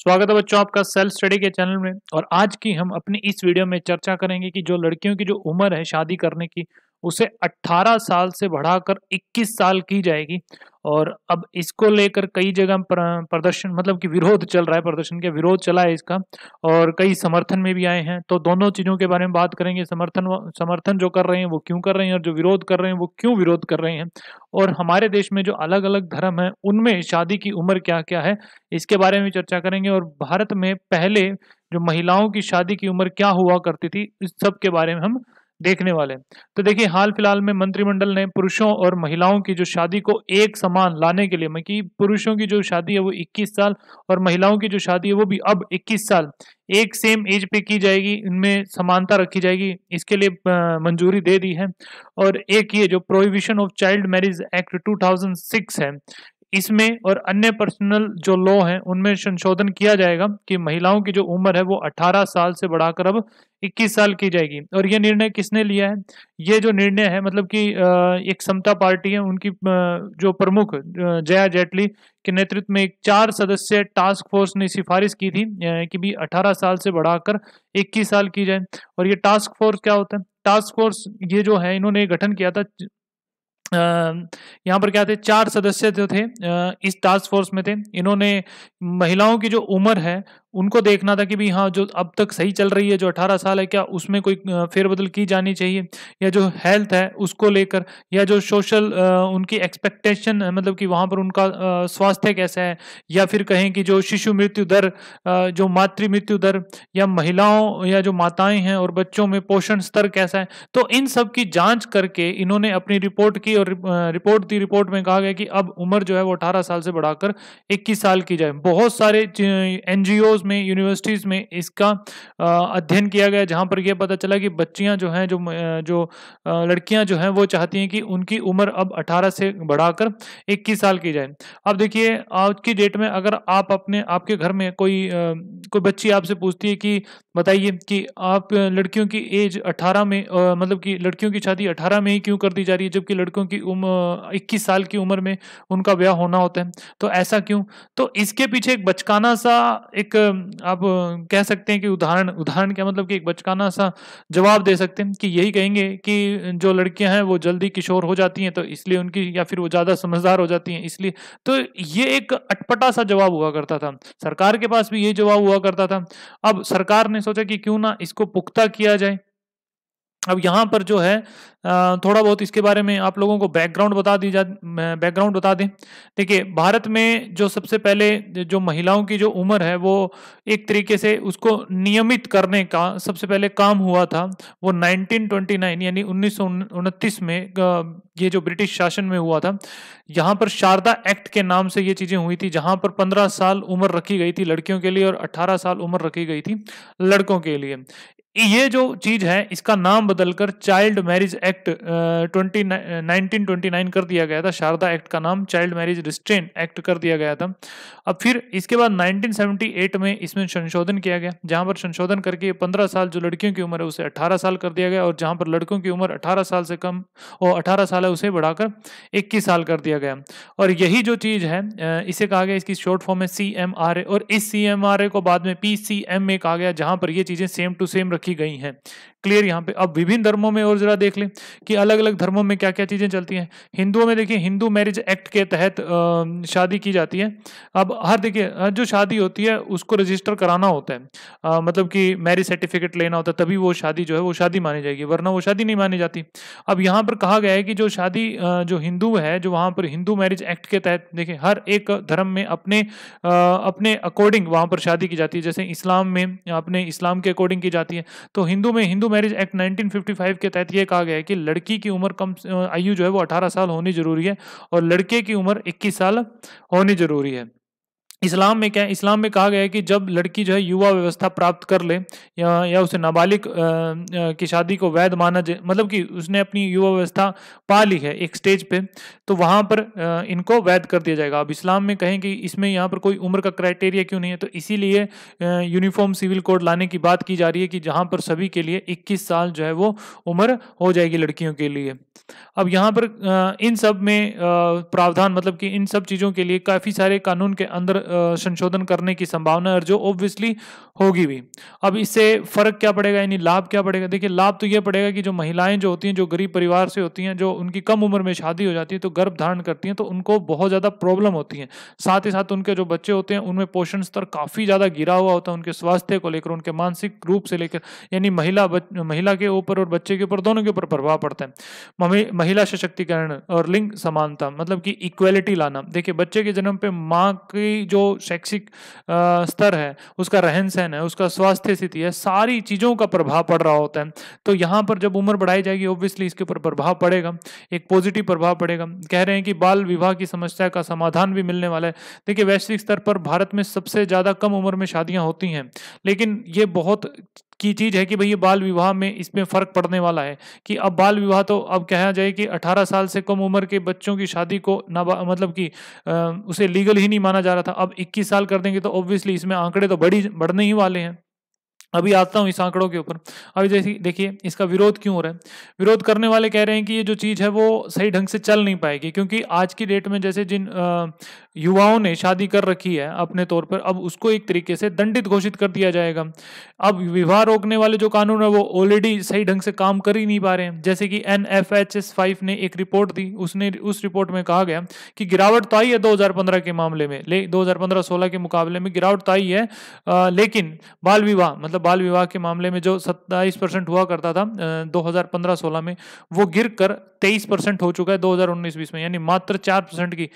स्वागत है बच्चों आपका सेल्फ स्टडी के चैनल में और आज की हम अपनी इस वीडियो में चर्चा करेंगे कि जो लड़कियों की जो उम्र है शादी करने की उसे 18 साल से बढ़ाकर 21 साल की जाएगी और अब इसको लेकर कई जगह प्रदर्शन मतलब कि विरोध चल रहा है प्रदर्शन के विरोध चला है इसका और कई समर्थन में भी आए हैं तो दोनों चीज़ों के बारे में बात करेंगे समर्थन समर्थन जो कर रहे हैं वो क्यों कर रहे हैं और जो विरोध कर रहे हैं वो क्यों विरोध कर रहे हैं और हमारे देश में जो अलग अलग धर्म हैं उनमें शादी की उम्र क्या क्या है इसके बारे में चर्चा करेंगे और भारत में पहले जो महिलाओं की शादी की उम्र क्या हुआ करती थी इस सब के बारे में हम देखने वाले तो देखिए हाल फिलहाल में मंत्रिमंडल ने पुरुषों और महिलाओं की जो शादी को एक समान लाने के लिए मतलब पुरुषों की जो शादी है वो 21 साल और महिलाओं की जो शादी है वो भी अब 21 साल एक सेम एज पे की जाएगी इनमें समानता रखी जाएगी इसके लिए मंजूरी दे दी है और एक ये जो prohibition of child marriage act 2006 है इसमें और अन्य पर्सनल जो लॉ हैं उनमें संशोधन किया जाएगा कि महिलाओं की जो उम्र है वो 18 साल से बढ़ाकर अब 21 साल की जाएगी और ये निर्णय किसने लिया है ये जो निर्णय है मतलब कि एक समता पार्टी है उनकी जो प्रमुख जया जेटली के नेतृत्व में एक चार सदस्य टास्क फोर्स ने सिफारिश की थी कि भी 18 साल से बढ़ाकर 21 साल की जाए और ये टास्क फोर्स क्या होता है टास्क फोर्स ये जो है इन्होंने गठन किया था यहाँ पर क्या थे चार सदस्य जो थे इस टास्क फोर्स में थे इन्होंने महिलाओं की जो उम्र है उनको देखना था कि भाई हाँ जो अब तक सही चल रही है जो 18 साल है क्या उसमें कोई फेरबदल की जानी चाहिए या जो हेल्थ है उसको लेकर या जो सोशल उनकी एक्सपेक्टेशन मतलब कि वहाँ पर उनका स्वास्थ्य कैसा है या फिर कहें कि जो शिशु मृत्यु दर जो मातृ मृत्यु दर या महिलाओं या जो माताएं हैं और बच्चों में पोषण स्तर कैसा है तो इन सब की जाँच करके इन्होंने अपनी रिपोर्ट की और रिपोर्ट दी रिपोर्ट में कहा गया कि अब उम्र जो है वो अठारह साल से बढ़ाकर इक्कीस साल की जाए बहुत सारे एन सेंटर्स में यूनिवर्सिटीज़ में इसका अध्ययन किया गया जहाँ पर यह पता चला कि बच्चियाँ जो हैं जो जो लड़कियाँ जो हैं वो चाहती हैं कि उनकी उम्र अब 18 से बढ़ाकर 21 साल की जाए अब देखिए आज की डेट में अगर आप अपने आपके घर में कोई कोई बच्ची आपसे पूछती है कि बताइए कि आप लड़कियों की एज 18 में आ, मतलब कि लड़कियों की शादी 18 में ही क्यों कर दी जा रही है जबकि लड़कों की उम्र 21 साल की उम्र में उनका ब्याह होना होता है तो ऐसा क्यों तो इसके पीछे एक बचकाना सा एक आ, आप कह सकते हैं कि उदाहरण उदाहरण क्या मतलब कि एक बचकाना सा जवाब दे सकते हैं कि यही कहेंगे कि जो लड़कियां हैं वो जल्दी किशोर हो जाती हैं तो इसलिए उनकी या फिर वो ज़्यादा समझदार हो जाती हैं इसलिए तो ये एक अटपटा सा जवाब हुआ करता था सरकार के पास भी ये जवाब हुआ करता था अब सरकार ने सोचा कि क्यों ना इसको पुख्ता किया जाए अब यहाँ पर जो है थोड़ा बहुत इसके बारे में आप लोगों को बैकग्राउंड बता दी जा बैकग्राउंड बता दें देखिए भारत में जो सबसे पहले जो महिलाओं की जो उम्र है वो एक तरीके से उसको नियमित करने का सबसे पहले काम हुआ था वो 1929 यानी उन्नीस में ये जो ब्रिटिश शासन में हुआ था यहाँ पर शारदा एक्ट के नाम से ये चीज़ें हुई थी जहाँ पर पंद्रह साल उम्र रखी गई थी लड़कियों के लिए और अट्ठारह साल उम्र रखी गई थी लड़कों के लिए ये जो चीज है इसका नाम बदलकर child marriage act twenty nineteen twenty nine कर दिया गया था शारदा एक्ट का नाम चाइल्ड मैरिज रिस्ट्रेन एक्ट कर दिया गया था अब फिर इसके बाद 1978 में इसमें संशोधन किया गया जहां पर संशोधन करके 15 साल जो लड़कियों की उम्र है उसे 18 साल कर दिया गया और जहां पर लड़कों की उम्र अठारह साल से कम और अठारह साल है उसे बढ़ाकर इक्कीस साल कर दिया गया और यही जो चीज है इसे कहा गया इसकी शॉर्ट फॉर्म है सी और इस सी को बाद में पी में कहा गया जहां पर यह चीजें सेम टू सेम रखी गई हैं क्लियर यहाँ पे अब विभिन्न धर्मों में और जरा देख लें कि अलग अलग धर्मों में क्या क्या चीज़ें चलती हैं हिंदुओं में देखिए हिंदू मैरिज एक्ट के तहत शादी की जाती है अब हर देखिए हर जो शादी होती है उसको रजिस्टर कराना होता है आ, मतलब कि मैरिज सर्टिफिकेट लेना होता है तभी वो शादी जो है वो शादी मानी जाएगी वरना वो शादी नहीं मानी जाती अब यहाँ पर कहा गया है कि जो शादी जो हिंदू है जो वहाँ पर हिंदू मैरिज एक्ट के तहत देखिए हर एक धर्म में अपने अपने अकॉर्डिंग वहाँ पर शादी की जाती है जैसे इस्लाम में अपने इस्लाम के अकॉर्डिंग की जाती है तो हिंदू में हिंदू मैरिज एक्ट 1955 के तहत ये कहा गया है कि लड़की की उम्र कम आयु जो है वो 18 साल होनी जरूरी है और लड़के की उम्र 21 साल होनी जरूरी है इस्लाम में क्या इस्लाम में कहा गया है कि जब लड़की जो है युवा व्यवस्था प्राप्त कर ले या या उसे नाबालिग की शादी को वैध माना जाए मतलब कि उसने अपनी युवा व्यवस्था पा ली है एक स्टेज पे तो वहाँ पर इनको वैध कर दिया जाएगा अब इस्लाम में कहें कि इसमें यहाँ पर कोई उम्र का क्राइटेरिया क्यों नहीं है तो इसीलिए यूनिफॉर्म सिविल कोड लाने की बात की जा रही है कि जहाँ पर सभी के लिए इक्कीस साल जो है वो उम्र हो जाएगी लड़कियों के लिए अब यहाँ पर इन सब में प्रावधान मतलब कि इन सब चीज़ों के लिए काफ़ी सारे कानून के अंदर संशोधन करने की संभावना है जो ऑब्वियसली होगी भी अब इससे फर्क क्या पड़ेगा यानी लाभ क्या पड़ेगा देखिए लाभ तो यह पड़ेगा कि जो महिलाएं जो होती हैं जो गरीब परिवार से होती हैं जो उनकी कम उम्र में शादी हो जाती है तो गर्भ धारण करती हैं तो उनको बहुत ज़्यादा प्रॉब्लम होती है साथ ही साथ उनके जो बच्चे होते हैं उनमें पोषण स्तर काफ़ी ज़्यादा गिरा हुआ होता है उनके स्वास्थ्य को लेकर उनके मानसिक रूप से लेकर यानी महिला महिला के ऊपर और बच्चे के ऊपर दोनों के ऊपर प्रभाव पड़ता है महिला सशक्तिकरण और लिंग समानता मतलब कि इक्वेलिटी लाना देखिए बच्चे के जन्म पे माँ की जो जो शैक्षिक स्तर है उसका रहन सहन है उसका स्वास्थ्य स्थिति है सारी चीज़ों का प्रभाव पड़ रहा होता है तो यहाँ पर जब उम्र बढ़ाई जाएगी ऑब्वियसली इसके ऊपर प्रभाव पड़ेगा एक पॉजिटिव प्रभाव पड़ेगा कह रहे हैं कि बाल विवाह की समस्या का समाधान भी मिलने वाला है देखिए वैश्विक स्तर पर भारत में सबसे ज़्यादा कम उम्र में शादियाँ होती हैं लेकिन ये बहुत की चीज़ है कि भाई ये बाल विवाह में इसमें फ़र्क पड़ने वाला है कि अब बाल विवाह तो अब कहा जाए कि 18 साल से कम उम्र के बच्चों की शादी को ना मतलब कि उसे लीगल ही नहीं माना जा रहा था अब 21 साल कर देंगे तो ऑब्वियसली इसमें आंकड़े तो बड़ी बढ़ने ही वाले हैं अभी आता हूँ इस आंकड़ों के ऊपर अभी जैसे देखिए इसका विरोध क्यों हो रहा है विरोध करने वाले कह रहे हैं कि ये जो चीज़ है वो सही ढंग से चल नहीं पाएगी क्योंकि आज की डेट में जैसे जिन युवाओं ने शादी कर रखी है अपने तौर पर अब उसको एक तरीके से दंडित घोषित कर दिया जाएगा अब विवाह रोकने वाले जो कानून है वो ऑलरेडी सही ढंग से काम कर ही नहीं पा रहे हैं जैसे कि N F H S five ने एक रिपोर्ट दी उसने उस रिपोर्ट में कहा गया कि गिरावट तो आई है 2015 के मामले में ले पंद्रह सोलह के मुकाबले में गिरावट तो आई है आ, लेकिन बाल विवाह मतलब बाल विवाह के मामले में जो सत्ताईस परसेंट हुआ करता था दो हजार में वो गिर कर तेईस परसेंट हो चुका है दो हजार में यानी मात्र चार परसेंट की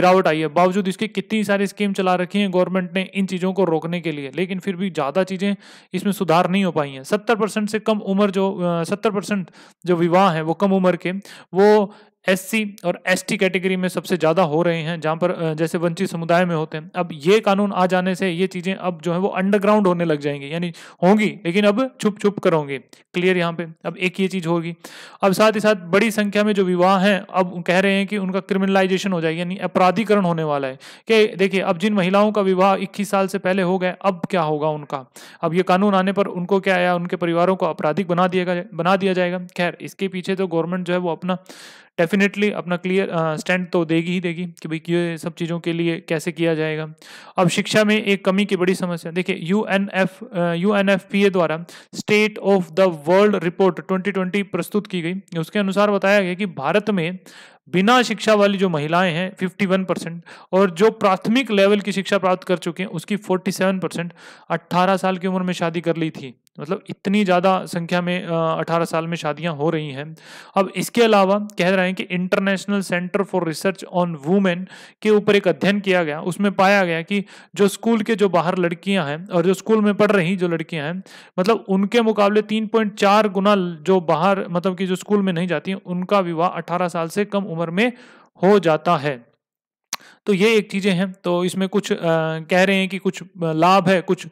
गिरावट आई है बावजूद इसके कितनी सारी स्कीम चला रखी हैं गवर्नमेंट ने इन चीज़ों को रोकने के लिए लेकिन फिर भी ज़्यादा चीज़ें इसमें सुधार नहीं हो पाई हैं सत्तर परसेंट से कम उम्र जो सत्तर परसेंट जो विवाह हैं वो कम उम्र के वो एससी और एसटी कैटेगरी में सबसे ज़्यादा हो रहे हैं जहाँ पर जैसे वंचित समुदाय में होते हैं अब ये कानून आ जाने से ये चीज़ें अब जो है वो अंडरग्राउंड होने लग जाएंगी यानी होंगी लेकिन अब छुप छुप कर होंगी क्लियर यहाँ पे अब एक ये चीज़ होगी अब साथ ही साथ बड़ी संख्या में जो विवाह हैं अब कह रहे हैं कि उनका क्रिमिनलाइजेशन हो जाएगी यानी अपराधीकरण होने वाला है कि देखिए अब जिन महिलाओं का विवाह इक्कीस साल से पहले हो गया अब क्या होगा उनका अब ये कानून आने पर उनको क्या आया उनके परिवारों को आपराधिक बना दिया बना दिया जाएगा खैर इसके पीछे तो गवर्नमेंट जो है वो अपना डेफिनेटली अपना क्लियर स्टैंड तो देगी ही देगी कि भाई ये सब चीज़ों के लिए कैसे किया जाएगा अब शिक्षा में एक कमी की बड़ी समस्या देखिए U N F U N F P A द्वारा state of the world report 2020 प्रस्तुत की गई उसके अनुसार बताया गया कि भारत में बिना शिक्षा वाली जो महिलाएं हैं 51 परसेंट और जो प्राथमिक लेवल की शिक्षा प्राप्त कर चुके हैं उसकी 47 परसेंट अट्ठारह साल की उम्र में शादी कर ली थी मतलब इतनी ज़्यादा संख्या में अठारह साल में शादियां हो रही हैं अब इसके अलावा कह रहे हैं कि international centre for research on women के ऊपर एक अध्ययन किया गया उसमें पाया गया कि जो स्कूल के जो बाहर लड़कियां हैं और जो स्कूल में पढ़ रही जो लड़कियां हैं मतलब उनके मुकाबले तीन गुना जो बाहर मतलब कि जो स्कूल में नहीं जाती उनका विवाह अठारह साल से कम उम्र उम्र में हो जाता है तो ये एक चीज़ें हैं तो इसमें कुछ आ, कह रहे हैं कि कुछ लाभ है कुछ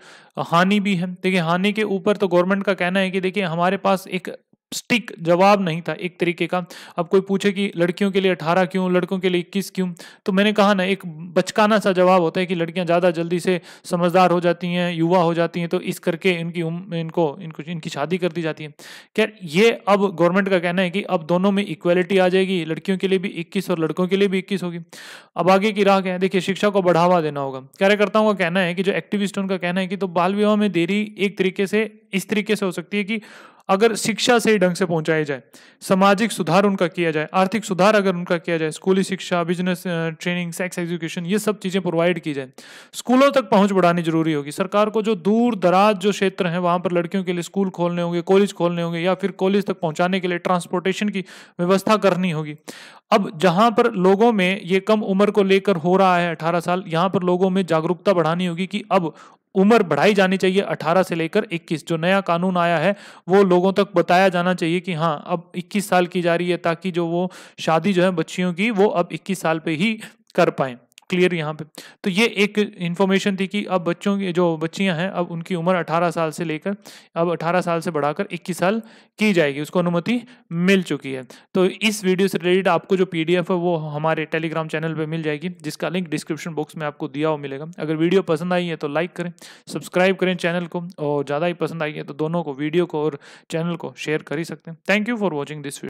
हानि भी है देखिए हानि के ऊपर तो गवर्नमेंट का कहना है कि देखिए हमारे पास एक स्टिक जवाब नहीं था एक तरीके का अब कोई पूछे कि लड़कियों के लिए अठारह क्यों लड़कों के लिए इक्कीस क्यों तो मैंने कहा ना एक बचकाना सा जवाब होता है कि लड़कियां ज़्यादा जल्दी से समझदार हो जाती हैं युवा हो जाती हैं तो इस करके इनकी उम इनको इनको इनकी शादी कर दी जाती है खैर ये अब गवर्नमेंट का कहना है कि अब दोनों में इक्वलिटी आ जाएगी लड़कियों के लिए भी इक्कीस और लड़कों के लिए भी इक्कीस होगी अब आगे की राह क्या है देखिए शिक्षा को बढ़ावा देना होगा कार्यकर्ताओं का कहना है कि जो एक्टिविस्ट उनका कहना है कि तो बाल विवाह में देरी एक तरीके से इस तरीके से हो सकती है कि अगर शिक्षा सही ढंग से पहुंचाई जाए सामाजिक सुधार उनका किया जाए आर्थिक सुधार अगर उनका किया जाए स्कूली शिक्षा बिजनेस ट्रेनिंग सेक्स एजुकेशन ये सब चीज़ें प्रोवाइड की जाए स्कूलों तक पहुंच बढ़ानी जरूरी होगी सरकार को जो दूर दराज जो क्षेत्र हैं वहाँ पर लड़कियों के लिए स्कूल खोलने होंगे कॉलेज खोलने होंगे या फिर कॉलेज तक पहुँचाने के लिए ट्रांसपोर्टेशन की व्यवस्था करनी होगी अब जहाँ पर लोगों में ये कम उम्र को लेकर हो रहा है अठारह साल यहाँ पर लोगों में जागरूकता बढ़ानी होगी कि अब उम्र बढ़ाई जानी चाहिए 18 से लेकर 21 जो नया कानून आया है वो लोगों तक बताया जाना चाहिए कि हाँ अब 21 साल की जा रही है ताकि जो वो शादी जो है बच्चियों की वो अब 21 साल पे ही कर पाएं क्लियर यहाँ पे तो ये एक इन्फॉर्मेशन थी कि अब बच्चों की जो बच्चियाँ हैं अब उनकी उम्र 18 साल से लेकर अब 18 साल से बढ़ाकर 21 साल की जाएगी उसको अनुमति मिल चुकी है तो इस वीडियो से रिलेटेड आपको जो पी है वो हमारे टेलीग्राम चैनल पर मिल जाएगी जिसका लिंक डिस्क्रिप्शन बॉक्स में आपको दिया हुआ मिलेगा अगर वीडियो पसंद आई है तो लाइक करें सब्सक्राइब करें चैनल को और ज़्यादा ही पसंद आई है तो दोनों को वीडियो को और चैनल को शेयर कर ही सकते हैं thank you for watching this video